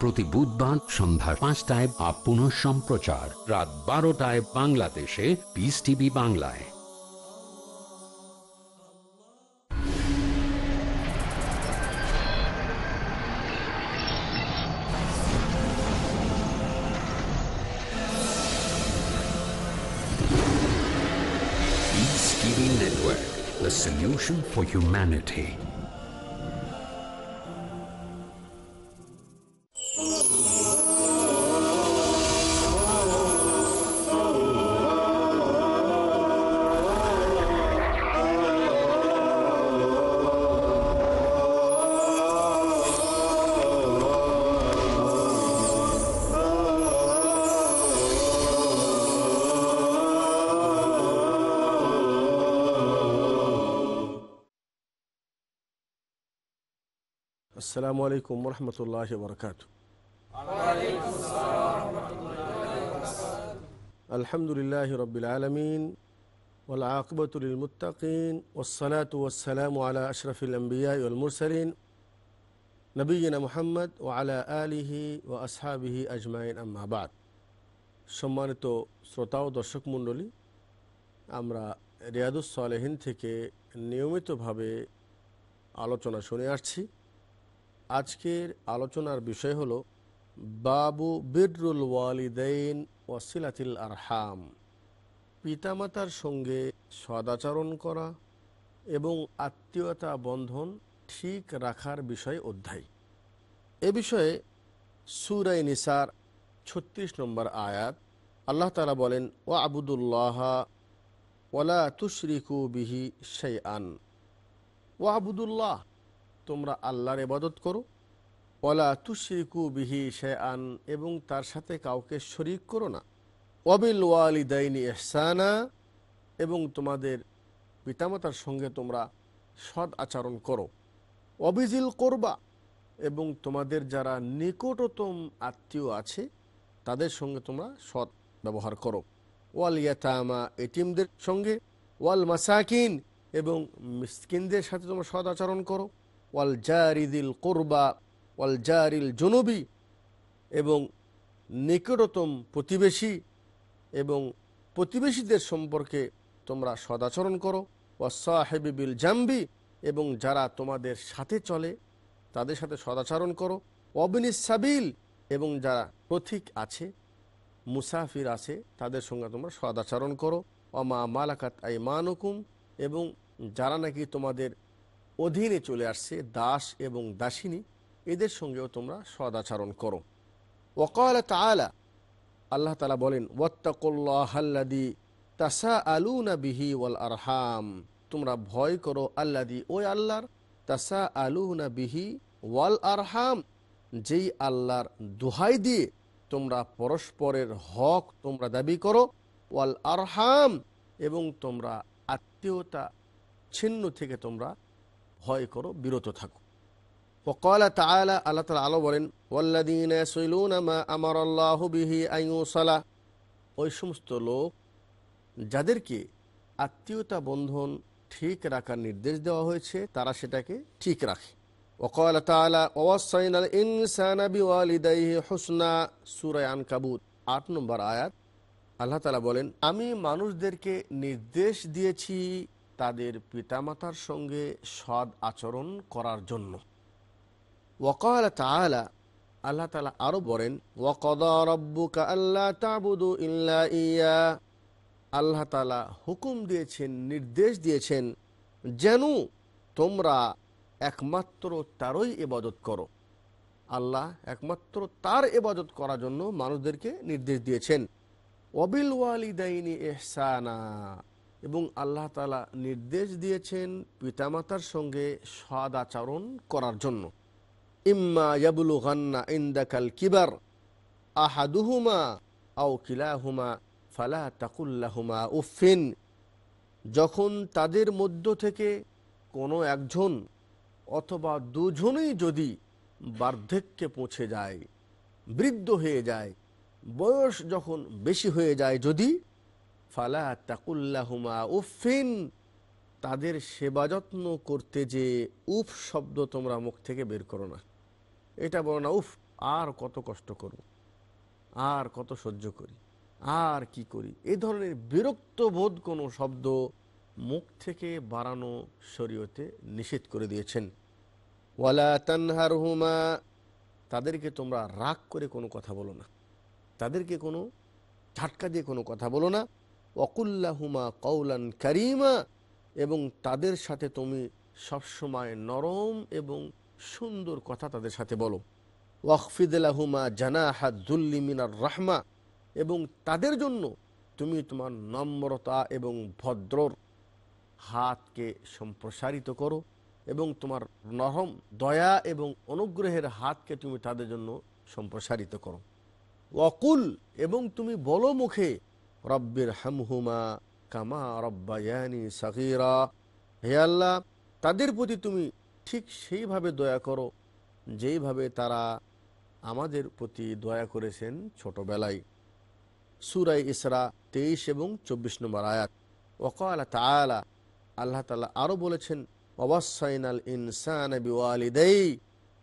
প্রতি বুধবার সন্ধ্যা পাঁচটায় আপ পুনঃ সম্প্রচার রাত বারোটায় বাংলাদেশে পিস টিভি বাংলায় Network, the solution for humanity. আসসালামু আলাইকুম রহমতুল্লাহ বরকাত আলহামদুলিল্লাহ রবিল আলমিন ওলাকবতুল মুতাকিন ওসলাত ওসালাম আলা আশরফুল আম্বিয়া উলমুরসলিন নবীনা মোহাম্মদ ও আলা আলিহি ও আসহাবিহি আজমাইন আম্মাবাদ সম্মানিত শ্রোতা ও দর্শক মণ্ডলী আমরা রিয়াদুস সালেহীন থেকে নিয়মিতভাবে আলোচনা শুনে আসছি আজকের আলোচনার বিষয় হল বাবু বিরুল ওয়ালিদাইন ওয়াসিলাতিল আরহাম পিতামাতার সঙ্গে সদাচরণ করা এবং আত্মীয়তা বন্ধন ঠিক রাখার বিষয় অধ্যায় এ বিষয়ে সুরাই নিসার ছত্রিশ নম্বর আয়াত আল্লাহ তালা বলেন ও আবুদুল্লাহ ওলা তুশ্রিকু বিহি সেই আন ও আবুদুল্লাহ তোমরা আল্লাহর এবাদত করো অলা তুশিকু বিহি শেয়ান এবং তার সাথে কাউকে শরিক করো না অবিল ওয়ালিদাইনি এহসানা এবং তোমাদের পিতামাতার সঙ্গে তোমরা সৎ আচরণ করো অবিজিল করবা এবং তোমাদের যারা নিকটতম আত্মীয় আছে তাদের সঙ্গে তোমরা সৎ ব্যবহার করো ওয়াল ইয়াতামা এটিমদের সঙ্গে ওয়াল মাসাকিন এবং মিসকিনদের সাথে তোমরা সদ আচরণ করো ওয়াল জারিদিল কোরবা ওয়াল জারিল জনবি এবং নিকটতম প্রতিবেশী এবং প্রতিবেশীদের সম্পর্কে তোমরা সদাচরণ করো ওয়া বিল জাম্বি এবং যারা তোমাদের সাথে চলে তাদের সাথে সদাচরণ করো অবিনিস সাবিল এবং যারা পথিক আছে মুসাফির আছে তাদের সঙ্গে তোমরা সদাচরণ করো অমা মালাকাত আই মানকুম এবং যারা নাকি তোমাদের অধীনে চলে আসছে দাস এবং দাসিনী এদের সঙ্গেও তোমরা সদাচারণ করো ওকাল তালা আল্লাহ তালা বলেন ওয়াত্তাকল্লাহাল্লাদি তাসা আলু বিহি ওয়াল আরহাম তোমরা ভয় করো আল্লাদি ওই আল্লাহর তাসা আলু বিহি ওয়াল আরহাম যেই আল্লাহর দোহাই দিয়ে তোমরা পরস্পরের হক তোমরা দাবি করো ওয়াল আরহাম এবং তোমরা আত্মীয়তা ছিন্ন থেকে তোমরা ভয় করো বিরত থাকো وقال আলো বলেন ওই সমস্ত লোক যাদেরকে আত্মীয়তা বন্ধন ঠিক রাখার নির্দেশ দেওয়া হয়েছে তারা সেটাকে ঠিক রাখে আট নম্বর আয়াত আল্লাহ বলেন আমি মানুষদেরকে নির্দেশ দিয়েছি তাদের পিতামাতার সঙ্গে সদ আচরণ করার জন্য আল্লাহ তালা আরও বলেন আল্লাহ ইল্লা ইয়া আল্লাহ তালা হুকুম দিয়েছেন নির্দেশ দিয়েছেন যেন তোমরা একমাত্র তারই এবাদত করো আল্লাহ একমাত্র তার এবাদত করার জন্য মানুষদেরকে নির্দেশ দিয়েছেন অবিল ওয়ালিদাইনি এহসানা এবং আল্লাহ তালা নির্দেশ দিয়েছেন পিতামাতার সঙ্গে আচরণ করার জন্য ইম্মা ইয়াবুলু গান্না ইন্দাকাল কিবার আহাদুহুমা আও কিলাহুমা ফালা তাকুল্লাহুমা উফিন যখন তাদের মধ্য থেকে কোনো একজন অথবা দুজনেই যদি বার্ধক্যে পৌঁছে যায় বৃদ্ধ হয়ে যায় বয়স যখন বেশি হয়ে যায় যদি ফালা তাকুল্লাহুমা উফিন তাদের সেবা যত্ন করতে যে উফ শব্দ তোমরা মুখ থেকে বের করো না এটা বলো না উফ আর কত কষ্ট করব আর কত সহ্য করি আর কি করি এ ধরনের বিরক্ত বোধ কোনো শব্দ মুখ থেকে বাড়ানো শরীয়তে নিষেধ করে দিয়েছেন ওয়ালা তানহার হুমা তাদেরকে তোমরা রাগ করে কোনো কথা বলো না তাদেরকে কোনো ঝাটকা দিয়ে কোনো কথা বলো না অকুল্লাহুমা কৌলান কারিমা এবং তাদের সাথে তুমি সবসময় নরম এবং সুন্দর কথা তাদের সাথে বলো ওয়াকফিদুমা মিনার রাহমা এবং তাদের জন্য তুমি তোমার নম্রতা এবং ভদ্রর হাতকে সম্প্রসারিত করো এবং তোমার নরম দয়া এবং অনুগ্রহের হাতকে তুমি তাদের জন্য সম্প্রসারিত করো অকুল এবং তুমি বলো মুখে রব্বির হামহুমা কামা রব্বায়ানি সাকিরা হে আল্লাহ তাদের প্রতি তুমি ঠিক সেইভাবে দয়া করো যেইভাবে তারা আমাদের প্রতি দয়া করেছেন ছোটবেলায় সুরাই ইসরা তেইশ এবং চব্বিশ নম্বর আয়াত ওকালা তালা আল্লাহ তালা আরও বলেছেন অবাসাইনাল ইনসান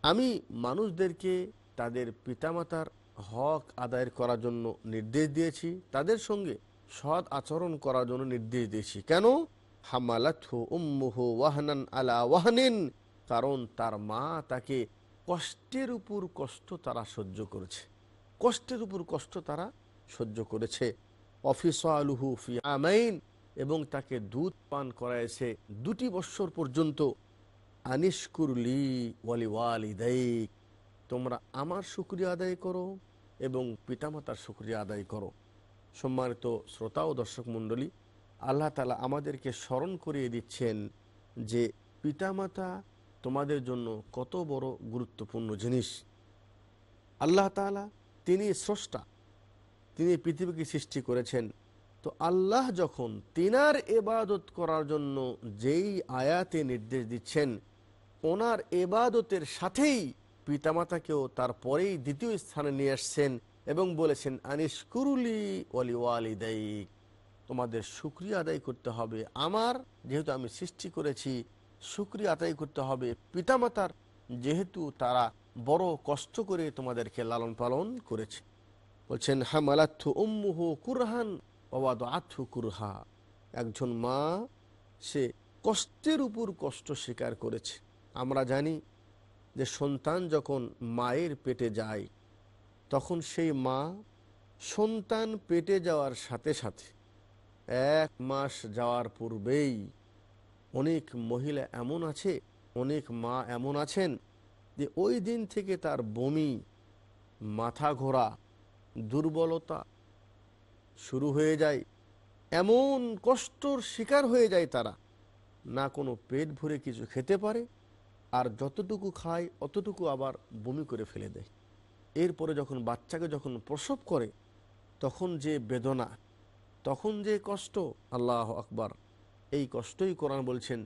আমি মানুষদেরকে তাদের পিতামাতার হক আদায়ের করার জন্য নির্দেশ দিয়েছি তাদের সঙ্গে সৎ আচরণ করার জন্য নির্দেশ দিয়েছি কেন হামালাথু ওয়াহানান আলা কারণ তার মা তাকে কষ্টের উপর কষ্ট তারা সহ্য করেছে কষ্টের উপর কষ্ট তারা সহ্য করেছে অফিস আলুহু আমাইন এবং তাকে দুধ পান করায়ছে দুটি বৎসর পর্যন্ত আনিসকুরলি ওয়ালি ওয়ালিদাইক তোমরা আমার সুক্রিয়া আদায় করো এবং পিতামাতার শুক্রিয়া আদায় করো সম্মানিত শ্রোতা ও দর্শক মণ্ডলী আল্লাহ তালা আমাদেরকে স্মরণ করিয়ে দিচ্ছেন যে পিতামাতা তোমাদের জন্য কত বড় গুরুত্বপূর্ণ জিনিস আল্লাহ তালা তিনি স্রষ্টা তিনি পৃথিবীকে সৃষ্টি করেছেন তো আল্লাহ যখন তিনার এবাদত করার জন্য যেই আয়াতে নির্দেশ দিচ্ছেন ওনার এবাদতের সাথেই পিতামাতাকেও তারপরেই দ্বিতীয় স্থানে নিয়ে আসছেন এবং বলেছেন আনিসকুরুলি কুরুলি ওয়ালি দেই তোমাদের সুক্রিয়া আদায় করতে হবে আমার যেহেতু আমি সৃষ্টি করেছি সুক্রিয়া আদায় করতে হবে পিতামাতার যেহেতু তারা বড় কষ্ট করে তোমাদেরকে লালন পালন করেছে বলছেন হামালাথু উম্মুহু কুরহান অবাদ আথু কুরহা একজন মা সে কষ্টের উপর কষ্ট স্বীকার করেছে আমরা জানি যে সন্তান যখন মায়ের পেটে যায় তখন সেই মা সন্তান পেটে যাওয়ার সাথে সাথে এক মাস যাওয়ার পূর্বেই অনেক মহিলা এমন আছে অনেক মা এমন আছেন যে ওই দিন থেকে তার বমি মাথা ঘোরা দুর্বলতা শুরু হয়ে যায় এমন কষ্টর শিকার হয়ে যায় তারা না কোনো পেট ভরে কিছু খেতে পারে আর যতটুকু খায় অতটুকু আবার বমি করে ফেলে দেয় এরপরে যখন বাচ্চাকে যখন প্রসব করে তখন যে বেদনা তখন যে কষ্ট আল্লাহ আকবার এই কষ্টই কোরআন বলছেন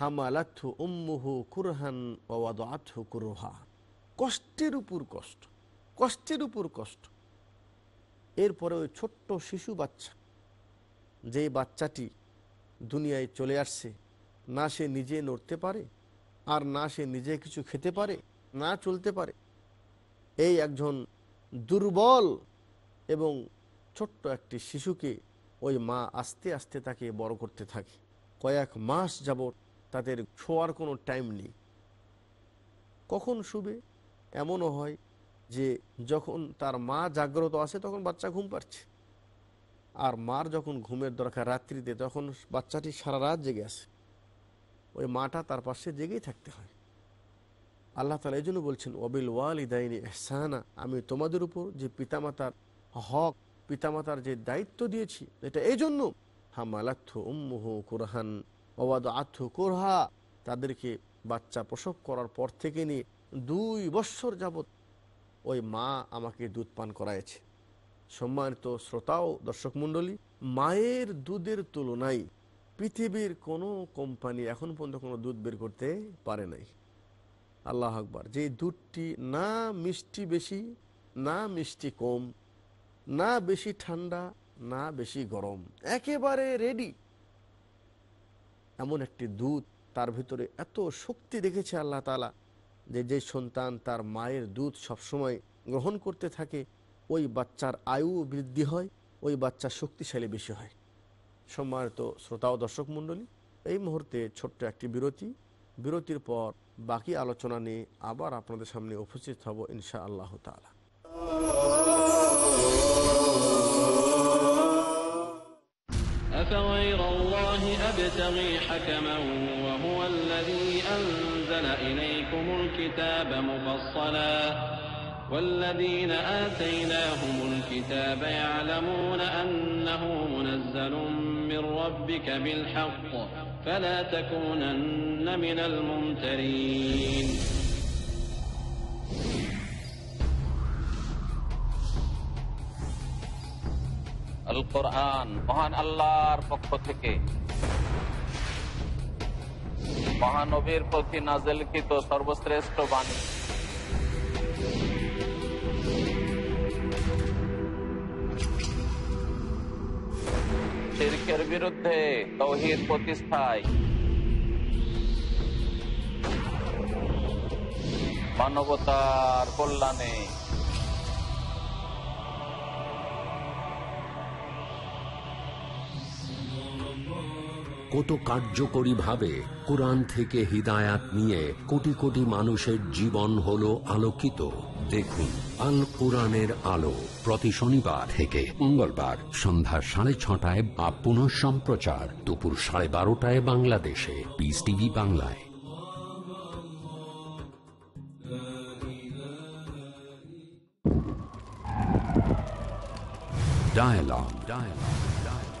হামালাথু উম্মুহু কুরহান ওয়াদাথু কুরহা কষ্টের উপর কষ্ট কষ্টের উপর কষ্ট এরপরে ওই ছোট্ট শিশু বাচ্চা যে বাচ্চাটি দুনিয়ায় চলে আসছে না সে নিজে নড়তে পারে আর না সে নিজে কিছু খেতে পারে না চলতে পারে এই একজন দুর্বল এবং ছোট্ট একটি শিশুকে ওই মা আস্তে আস্তে তাকে বড় করতে থাকে কয়েক মাস যাব তাদের ছোয়ার কোনো টাইম নেই কখন শুবে এমনও হয় যে যখন তার মা জাগ্রত আছে তখন বাচ্চা ঘুম পাচ্ছে আর মার যখন ঘুমের দরকার রাত্রিতে তখন বাচ্চাটি সারা রাত জেগে আসে ওই মাটা তার পাশে জেগেই থাকতে হয় আল্লাহ তালা এই জন্য বলছেন অবিল ওয়ালিদাইনি এহসানা আমি তোমাদের উপর যে পিতামাতার হক পিতামাতার যে দায়িত্ব দিয়েছি এটা এই জন্য হামালাথ উম্মুহ কুরহান অবাদ আথ কোরহা তাদেরকে বাচ্চা প্রসব করার পর থেকে নিয়ে দুই বৎসর যাবৎ ওই মা আমাকে দুধ পান করায়ছে সম্মানিত শ্রোতাও দর্শক মণ্ডলী মায়ের দুধের তুলনায় পৃথিবীর কোনো কোম্পানি এখন পর্যন্ত কোনো দুধ বের করতে পারে নাই আল্লাহ আকবর যে দুধটি না মিষ্টি বেশি না মিষ্টি কম না বেশি ঠান্ডা না বেশি গরম একেবারে রেডি এমন একটি দুধ তার ভিতরে এত শক্তি দেখেছে আল্লাহ তালা যে যে সন্তান তার মায়ের দুধ সবসময় গ্রহণ করতে থাকে ওই বাচ্চার আয়ু বৃদ্ধি হয় ওই বাচ্চা শক্তিশালী বেশি হয় সম্মানিত শ্রোতা ও দর্শক মণ্ডলী এই মুহূর্তে ছোট্ট একটি বিরতি বিরতির পর বাকি আলোচনা নিয়ে আবার আপনাদের সামনে উপস্থিত হব ইনশা আল্লাহ তালা والذين آتيناهم الكتاب يعلمون أنه منزل منه من ربك بالحق فلا تكونن من الممترين القرآن مهان الله ربك মহানবীর প্রতি নাজেলকৃত সর্বশ্রেষ্ঠ বাণী শিরকের বিরুদ্ধে তৌহিদ প্রতিষ্ঠায় মানবতার কল্যাণে কত কার্যকরীভাবে কোরআন থেকে হৃদায়াত নিয়ে কোটি কোটি মানুষের জীবন হল আলোকিত দেখুন আল কোরআনের আলো প্রতি শনিবার থেকে মঙ্গলবার সন্ধ্যা সাড়ে ছটায় বা পুনঃ সম্প্রচার দুপুর সাড়ে বারোটায় বাংলাদেশে পিস টিভি বাংলায় Dialogue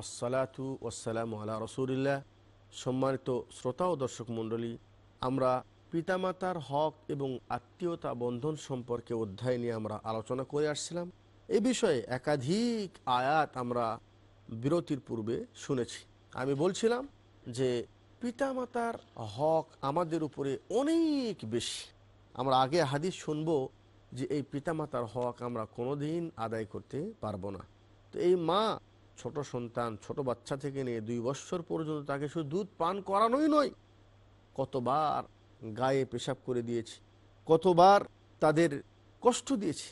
ওসালাতু ওসালাম আলা রসুলিল্লাহ সম্মানিত শ্রোতা ও দর্শক মণ্ডলী আমরা পিতামাতার হক এবং আত্মীয়তা বন্ধন সম্পর্কে অধ্যায় নিয়ে আমরা আলোচনা করে আসছিলাম এ বিষয়ে একাধিক আয়াত আমরা বিরতির পূর্বে শুনেছি আমি বলছিলাম যে পিতামাতার হক আমাদের উপরে অনেক বেশি আমরা আগে হাদিস শুনব যে এই পিতামাতার হক আমরা কোনোদিন আদায় করতে পারবো না তো এই মা ছোট সন্তান ছোট বাচ্চা থেকে নিয়ে দুই বছর পর্যন্ত তাকে শুধু দুধ পান করানোই নয় কতবার গায়ে পেশাব করে দিয়েছি কতবার তাদের কষ্ট দিয়েছি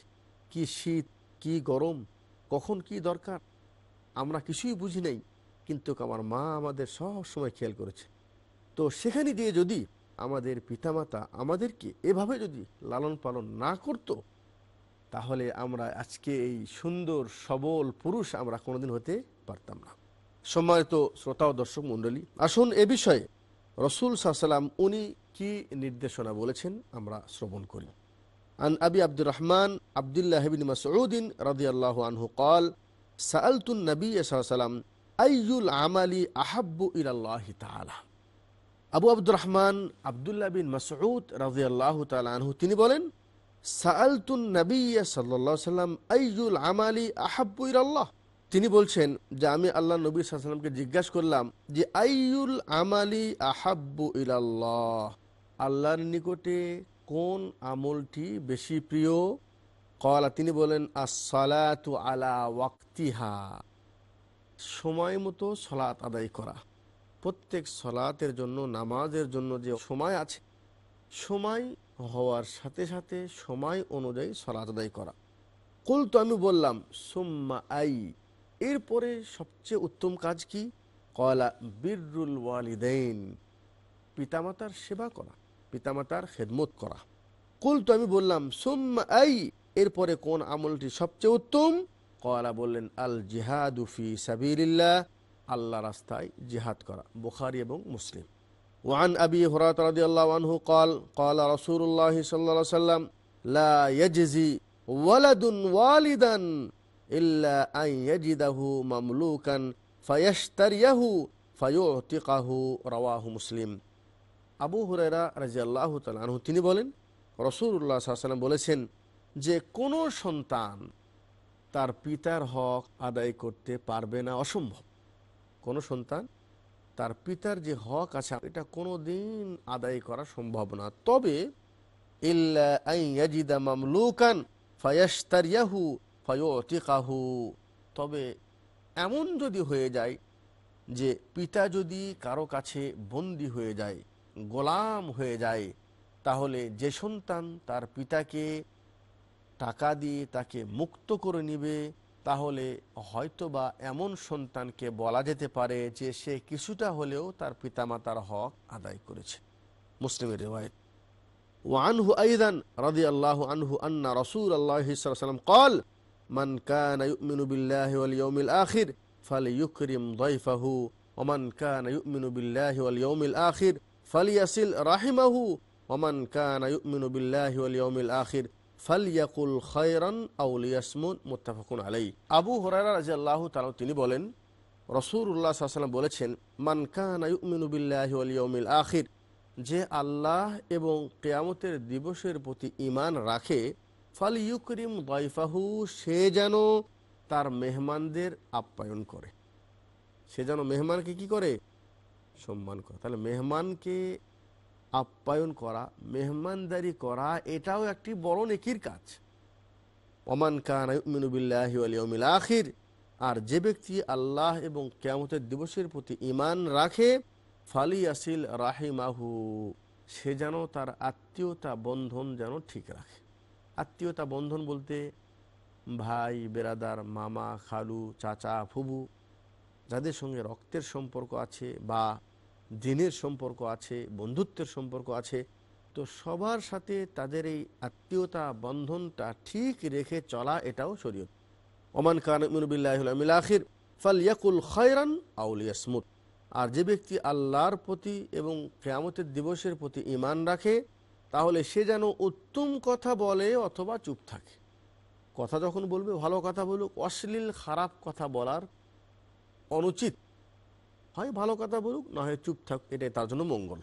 কি শীত কি গরম কখন কি দরকার আমরা কিছুই বুঝি নাই কিন্তু আমার মা আমাদের সবসময় সময় খেয়াল করেছে তো সেখানে দিয়ে যদি আমাদের পিতামাতা আমাদেরকে এভাবে যদি লালন পালন না করতো তাহলে আমরা আজকে এই সুন্দর সবল পুরুষ আমরা কোনোদিন হতে পারতাম না সম্মানিত শ্রোতা ও দর্শক মণ্ডলী আসুন এ বিষয়ে রসুল সাহসালাম উনি কি নির্দেশনা বলেছেন আমরা শ্রবণ করি عن أبي عبد الرحمن عبد الله بن مسعود رضي الله عنه قال سألت النبي صلى الله عليه وسلم أي العمل أحب إلى الله تعالى أبو عبد الرحمن عبد الله بن مسعود رضي الله تعالى عنه تنبولين সাল্লাম তিনি বলছেন যে আমি আল্লাহ নবী সাল্লামকে জিজ্ঞাসা করলাম যে আইউল আমালি আহাব্বু ইলাল্লাহ আল্লাহর নিকটে কোন আমলটি বেশি প্রিয় কলা তিনি বলেন আসলাতু আলা ওয়াক্তিহা সময় মতো সলাৎ আদায় করা প্রত্যেক সলাতের জন্য নামাজের জন্য যে সময় আছে সময় হওয়ার সাথে সাথে সময় অনুযায়ী সলাত আদায় করা কুল তো আমি বললাম সুম্মা আই এরপরে সবচেয়ে উত্তম কাজ কি কয়লা বীররুল ওয়ালিদাইন পিতামাতার সেবা করা পিতামাতার খেদমত করা কুল তো আমি বললাম সুম্মা আই এরপরে কোন আমলটি সবচেয়ে উত্তম কয়লা বললেন আল জিহাদুফি সাবিল্লাহ আল্লাহ রাস্তায় জিহাদ করা বোখারি এবং মুসলিম وعن أبي هرات رضي الله عنه قال قال رسول الله صلى الله عليه وسلم لا يجزي ولد والدا إلا أن يجده مملوكا فيشتريه فيعتقه رواه مسلم আবু হুরেরা রাজিয়াল্লাহ তালু তিনি বলেন রসুল্লাহ সাল্লাম বলেছেন যে কোনো সন্তান তার পিতার হক আদায় করতে পারবে না অসম্ভব কোনো সন্তান তার পিতার যে হক আছে এটা কোনো দিন আদায় করা সম্ভব না তবে ফায়াস্তারিয়াহু তবে এমন যদি হয়ে যায় যে পিতা যদি কারো কাছে বন্দি হয়ে যায় গোলাম হয়ে যায় তাহলে যে সন্তান তার পিতাকে টাকা দিয়ে তাকে মুক্ত করে নিবে তাহলে হয়তোবা এমন সন্তানকে বলা যেতে পারে যে সে কিছুটা হলেও তার পিতামাতার হক আদায় করেছে মুসলিমের রেওয়ায়ত ওয়ানহু আইদান রাজি আল্লাহ আনহু আন্না রসুল আল্লাহাম কল মান কানুবিল্লাহমিল আখির ফালি ইউকরিম দইফাহু ওমান কানুবিল্লাহমিল আখির ফালিয়াসিল রাহিমাহু ওমান কানুবিল্লাহমিল আখির ফালিয়াকুল খয়রান আউলিয়াসমুন মোত্তাফাকুন আলাই আবু হরারা রাজি আল্লাহ তালা তিনি বলেন রসুরুল্লাহ সাল্লাম বলেছেন মানকানাইমিনুবিল্লাহ আলিয়মিল আখির যে আল্লাহ এবং কেয়ামতের দিবসের প্রতি ইমান রাখে ফাল ফালিউকরিম দাইফাহু সে যেন তার মেহমানদের আপ্যায়ন করে সে যেন মেহমানকে কি করে সম্মান করে তাহলে মেহমানকে আপ্যায়ন করা মেহমানদারি করা এটাও একটি বড় নেকির কাজ অমান কানুবিল্লাহ আর যে ব্যক্তি আল্লাহ এবং কেমতের দিবসের প্রতি ইমান রাখে ফালি আসিল রাহিমাহু সে যেন তার আত্মীয়তা বন্ধন যেন ঠিক রাখে আত্মীয়তা বন্ধন বলতে ভাই বেরাদার মামা খালু চাচা ফুবু যাদের সঙ্গে রক্তের সম্পর্ক আছে বা দিনের সম্পর্ক আছে বন্ধুত্বের সম্পর্ক আছে তো সবার সাথে তাদের এই আত্মীয়তা বন্ধনটা ঠিক রেখে চলা এটাও শরীয়ত ওমান কানবিল্লাহমিল আখির ফাল ইয়াকুল খয়রান আউল ইয়াসমুদ আর যে ব্যক্তি আল্লাহর প্রতি এবং কেয়ামতের দিবসের প্রতি ইমান রাখে তাহলে সে যেন উত্তম কথা বলে অথবা চুপ থাকে কথা যখন বলবে ভালো কথা বলুক অশ্লীল খারাপ কথা বলার অনুচিত হয় ভালো কথা বলুক না হয় চুপ থাক এটাই তার জন্য মঙ্গল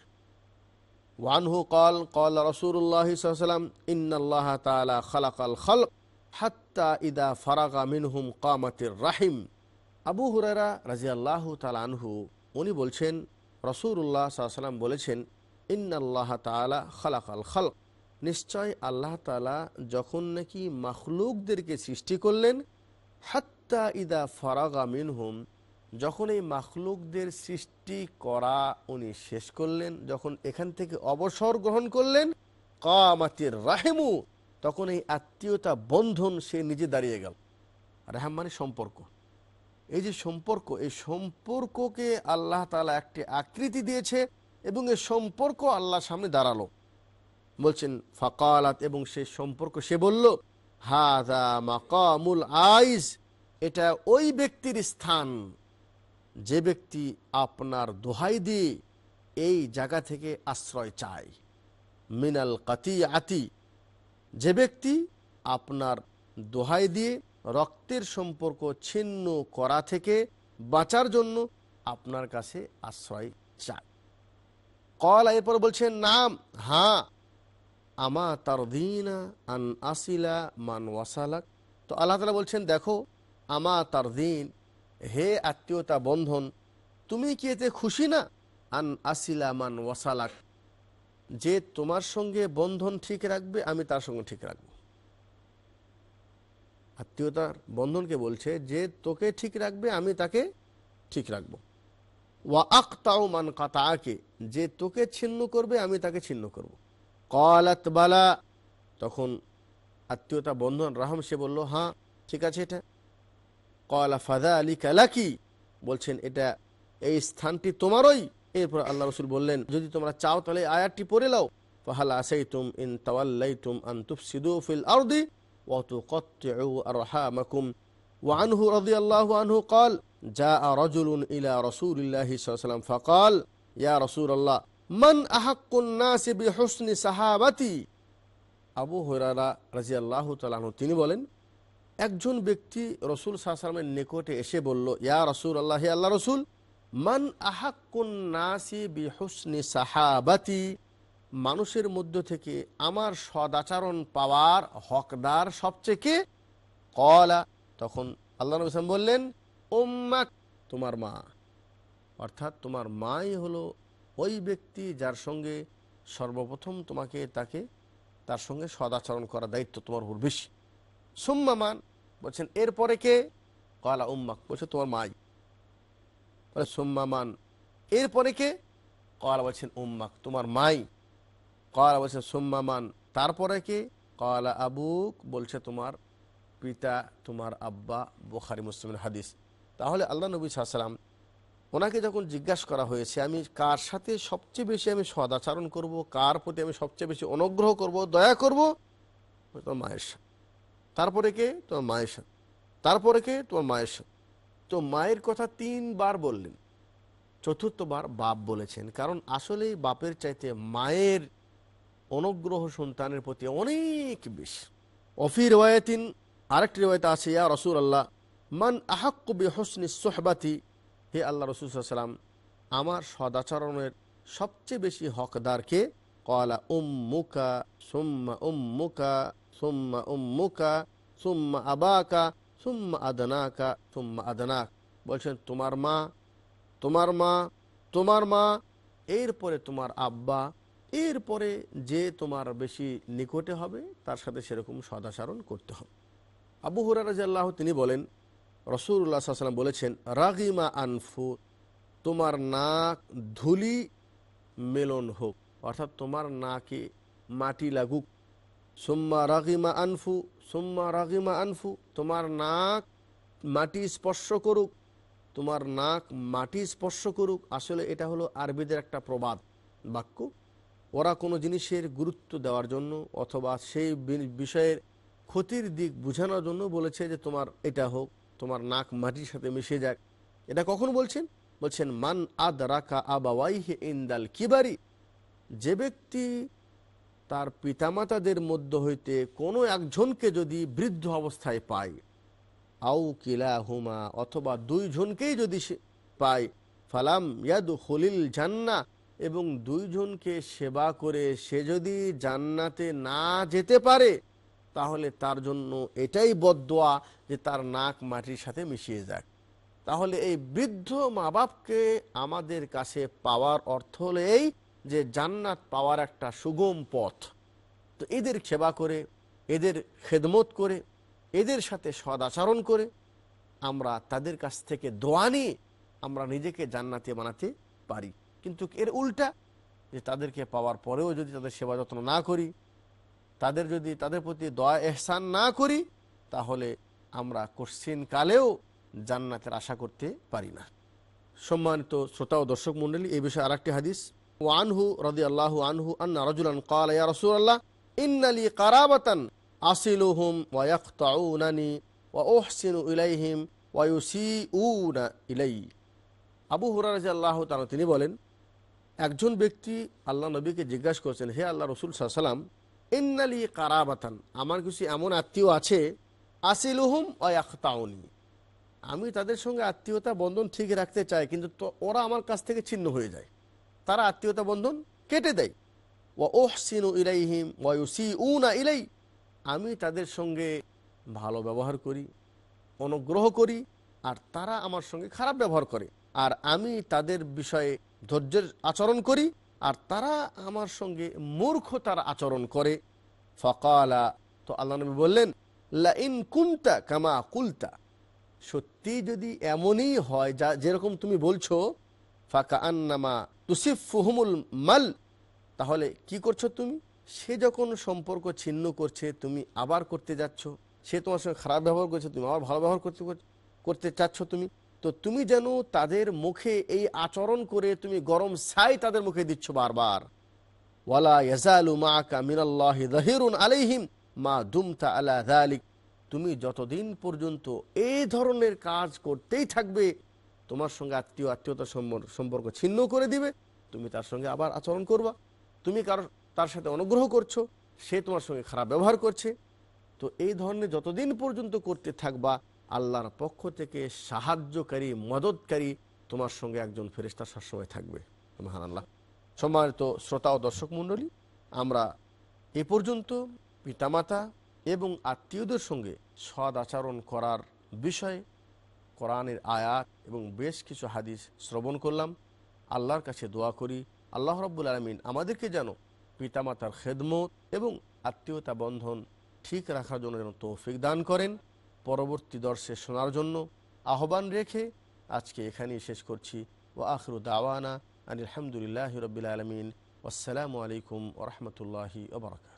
হু কল কল রসুল্লাহাম সাল্লাম ইন্নআল্লাহ খালাকাল খল হাত্তা ইদা ফারাগা মিনহুম কামাতির রাহিম আবু হুরারা রাজিয়াল্লাহ তালানহু উনি বলছেন রসুল্লাহ সাল্লাম বলেছেন ইন্নআল্লাহ তালা খালাকাল খল নিশ্চয় আল্লাহ তালা যখন নাকি মখলুকদেরকে সৃষ্টি করলেন হাত্তা ইদা ফারাগা মিনহুম যখন এই মাখলুকদের সৃষ্টি করা উনি শেষ করলেন যখন এখান থেকে অবসর গ্রহণ করলেন কামাতির রাহেমু তখন এই আত্মীয়তা বন্ধন সে নিজে দাঁড়িয়ে গেল রাহাম মানে সম্পর্ক এই যে সম্পর্ক এই সম্পর্ককে আল্লাহ তালা একটি আকৃতি দিয়েছে এবং এ সম্পর্ক আল্লাহ সামনে দাঁড়ালো বলছেন ফাকালাত এবং সে সম্পর্ক সে বলল হাদা মাকামুল আইস এটা ওই ব্যক্তির স্থান যে ব্যক্তি আপনার দোহাই দিয়ে এই জায়গা থেকে আশ্রয় চায় মিনাল কাতি আতি যে ব্যক্তি আপনার দোহাই দিয়ে রক্তের সম্পর্ক ছিন্ন করা থেকে বাঁচার জন্য আপনার কাছে আশ্রয় চায় কল এরপর বলছেন নাম হ্যাঁ আমা তার দিনা আন আসিলা মান ওয়াসালাক তো আল্লাহ তালা বলছেন দেখো আমা তার দিন হে আত্মীয়তা বন্ধন তুমি কি এতে খুশি না আন আসিলা মান ওয়াসালাক যে তোমার সঙ্গে বন্ধন ঠিক রাখবে আমি তার সঙ্গে ঠিক রাখব আত্মীয়তার বন্ধনকে বলছে যে তোকে ঠিক রাখবে আমি তাকে ঠিক রাখব ওয়া আক্তাও মান কাতাকে যে তোকে ছিন্ন করবে আমি তাকে ছিন্ন করব কলাত বালা তখন আত্মীয়তা বন্ধন রাহম সে বলল হ্যাঁ ঠিক আছে এটা কয়লা ফাদা আলী কালাকি বলছেন এটা এই স্থানটি তোমারই এরপর আল্লাহ রসুল বললেন যদি তোমরা চাও তাহলে আয়াতটি পড়ে লাও ফাহাল আসাই তুম ইন তাওয়াল্লাই তুম আন্তুফ সিদু ফিল আরদি ওয়াতু কত্তামাকুম وعنه رضي الله عنه قال جاء رجل কল যা الله صلى الله عليه وسلم فقال ইয়া রসুল আল্লাহ من أحق الناس بحسن সাহাবাতি আবু হরারা রাজিয়াল্লাহ তালাহ তিনি বলেন একজন ব্যক্তি রসুল সাহসালামের নিকটে এসে বলল ইয়া রসুল আল্লাহ আল্লাহ রসুল মান আহাকুন্নাসি বিহুসনি সাহাবাতি মানুষের মধ্য থেকে আমার সদাচরণ পাওয়ার হকদার সবচেয়ে কে কলা তখন আল্লাহ নবী বললেন ওম্মা তোমার মা অর্থাৎ তোমার মাই হলো ওই ব্যক্তি যার সঙ্গে সর্বপ্রথম তোমাকে তাকে তার সঙ্গে সদাচরণ করার দায়িত্ব তোমার উপর বেশি মান বলছেন এরপরে কে কলা উম্মাক বলছে তোমার মাই বলে মান এরপরে কে কলা বলছেন উম্মাক তোমার মাই কলা বলছেন মান তারপরে কে কলা আবুক বলছে তোমার পিতা তোমার আব্বা বোখারি মুসলিমের হাদিস তাহলে আল্লাহ নবী সাল্লাম ওনাকে যখন জিজ্ঞাসা করা হয়েছে আমি কার সাথে সবচেয়ে বেশি আমি সদাচারণ করব কার প্রতি আমি সবচেয়ে বেশি অনুগ্রহ করব দয়া করব তোমার মায়ের সাথে তারপরে কে তোমার মায়ের সাথে তারপরে কে তোমার মায়ের সাথে তো মায়ের কথা তিনবার বললেন চতুর্থবার বাপ বলেছেন কারণ আসলেই বাপের চাইতে মায়ের অনুগ্রহ সন্তানের প্রতি অনেক বেশি অফি রেওয়ায়তিন আরেকটি রেওয়ায়ত আছে ইয়া রসুল আল্লাহ মান আহাক্কুবি হোসনি সোহবাতি হে আল্লাহ রসুলাম আমার সদাচরণের সবচেয়ে বেশি হকদারকে কলা উম্মুকা সুম্মা উম্মুকা সুম্মা উম্মুকা সুম্মা আবাকা সুম্মা আদনাকা সুম্মা আদনাক বলছেন তোমার মা তোমার মা তোমার মা এরপরে তোমার আব্বা এরপরে যে তোমার বেশি নিকটে হবে তার সাথে সেরকম সদাচারণ করতে হবে আবু হুরারাজাল্লাহ তিনি বলেন রসুল্লাহ সাল্লাম বলেছেন রাগিমা আনফু তোমার নাক ধুলি মেলন হোক অর্থাৎ তোমার নাকে মাটি লাগুক সুম্মা রাগিমা আনফু সুম্মা রাগিমা আনফু তোমার নাক মাটি স্পর্শ করুক তোমার নাক মাটি স্পর্শ করুক আসলে এটা হলো আরবিদের একটা প্রবাদ বাক্য ওরা কোনো জিনিসের গুরুত্ব দেওয়ার জন্য অথবা সেই বিষয়ের ক্ষতির দিক বোঝানোর জন্য বলেছে যে তোমার এটা হোক তোমার নাক মাটির সাথে মিশে যাক এটা কখন বলছেন বলছেন মান আদ রাখা হে ইন্দাল কিবারি যে ব্যক্তি তার পিতামাতাদের মধ্য হইতে কোনো একজনকে যদি বৃদ্ধ অবস্থায় পায় আউ কিলা হুমা অথবা দুইজনকেই যদি সে পায় ফালাম ইয়াদু হলিল জান্না এবং দুইজনকে সেবা করে সে যদি জান্নাতে না যেতে পারে তাহলে তার জন্য এটাই বদোয়া যে তার নাক মাটির সাথে মিশিয়ে যাক তাহলে এই বৃদ্ধ মা বাপকে আমাদের কাছে পাওয়ার অর্থ হলে এই যে জান্নাত পাওয়ার একটা সুগম পথ তো এদের সেবা করে এদের খেদমত করে এদের সাথে সদাচরণ করে আমরা তাদের কাছ থেকে দোয়া নিয়ে আমরা নিজেকে জান্নাতে বানাতে পারি কিন্তু এর উল্টা যে তাদেরকে পাওয়ার পরেও যদি তাদের সেবা যত্ন না করি তাদের যদি তাদের প্রতি দয়া এহসান না করি তাহলে আমরা কশ্চিন কালেও জান্নাতের আশা করতে পারি না সম্মানিত শ্রোতা ও দর্শক মণ্ডলী এই বিষয়ে আর হাদিস ওয়ানহু রদি আল্লাহ আনহু আন্না রজুলান কাল ইয়া রসুল আল্লাহ ইন্নালি কারাবাতান আসিলুহুম ওয়াক্তাউনানি ওয়া ওহসিনু ইলাইহিম ওয়ায়ুসি উনা ইলাই আবু হুরারাজি আল্লাহ তালা তিনি বলেন একজন ব্যক্তি আল্লাহ নবীকে জিজ্ঞাসা করছেন হে আল্লাহ রসুল সাল্লাম ইন্নালি কারাবাতান আমার কিছু এমন আত্মীয় আছে আসিলুহুম ওয়াক্তাউনি আমি তাদের সঙ্গে আত্মীয়তা বন্ধন ঠিক রাখতে চাই কিন্তু ওরা আমার কাছ থেকে ছিন্ন হয়ে যায় তারা আত্মীয়তা বন্ধন কেটে দেয় ও ওহ সিনু ইলাইহিম ওয়ু উ উনা ইলাই আমি তাদের সঙ্গে ভালো ব্যবহার করি অনুগ্রহ করি আর তারা আমার সঙ্গে খারাপ ব্যবহার করে আর আমি তাদের বিষয়ে ধৈর্যের আচরণ করি আর তারা আমার সঙ্গে মূর্খ তার আচরণ করে ফকালা তো আল্লাহ নবী বললেন লাইন কুমতা কামা কুলতা সত্যি যদি এমনই হয় যা যেরকম তুমি বলছো ফাঁকা আন্নামা তুসিফ ফুহমুল মাল তাহলে কি করছো তুমি সে যখন সম্পর্ক ছিন্ন করছে তুমি আবার করতে যাচ্ছ সে তোমার সঙ্গে খারাপ ব্যবহার করছে তুমি আবার ভালো ব্যবহার করতে করতে চাচ্ছ তুমি তো তুমি যেন তাদের মুখে এই আচরণ করে তুমি গরম সাই তাদের মুখে দিচ্ছ বারবার ওয়ালা মা দুমতা তুমি যতদিন পর্যন্ত এই ধরনের কাজ করতেই থাকবে তোমার সঙ্গে আত্মীয় আত্মীয়তা সম্পর্ক ছিন্ন করে দিবে তুমি তার সঙ্গে আবার আচরণ করবা তুমি কারো তার সাথে অনুগ্রহ করছো সে তোমার সঙ্গে খারাপ ব্যবহার করছে তো এই ধরনের যতদিন পর্যন্ত করতে থাকবা আল্লাহর পক্ষ থেকে সাহায্যকারী মদতকারী তোমার সঙ্গে একজন ফেরিস্তা সবসময় থাকবে মহান আল্লাহ সম্মানিত শ্রোতা ও দর্শক মণ্ডলী আমরা এ পর্যন্ত পিতামাতা এবং আত্মীয়দের সঙ্গে সদ আচরণ করার বিষয়ে কোরআনের আয়াত এবং বেশ কিছু হাদিস শ্রবণ করলাম আল্লাহর কাছে দোয়া করি আল্লাহ রব্বুল আলমিন আমাদেরকে যেন পিতামাতার খেদমত এবং আত্মীয়তা বন্ধন ঠিক রাখার জন্য যেন তৌফিক দান করেন পরবর্তী দর্শে শোনার জন্য আহ্বান রেখে আজকে এখানেই শেষ করছি ও আখরু দাওয়ানা আলহামদুলিল্লাহ রবিল আলমিন আসসালামু আলাইকুম ওরহমতুল্লাহি ওবরাকাত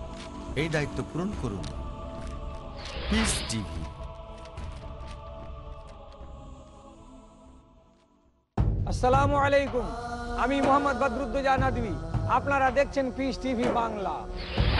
এই দায়িত্ব পূরণ করুন পিস টিভি আসসালামু আলাইকুম আমি মোহাম্মদ বদরুদ্দোজা নদী আপনারা দেখছেন পিস টিভি বাংলা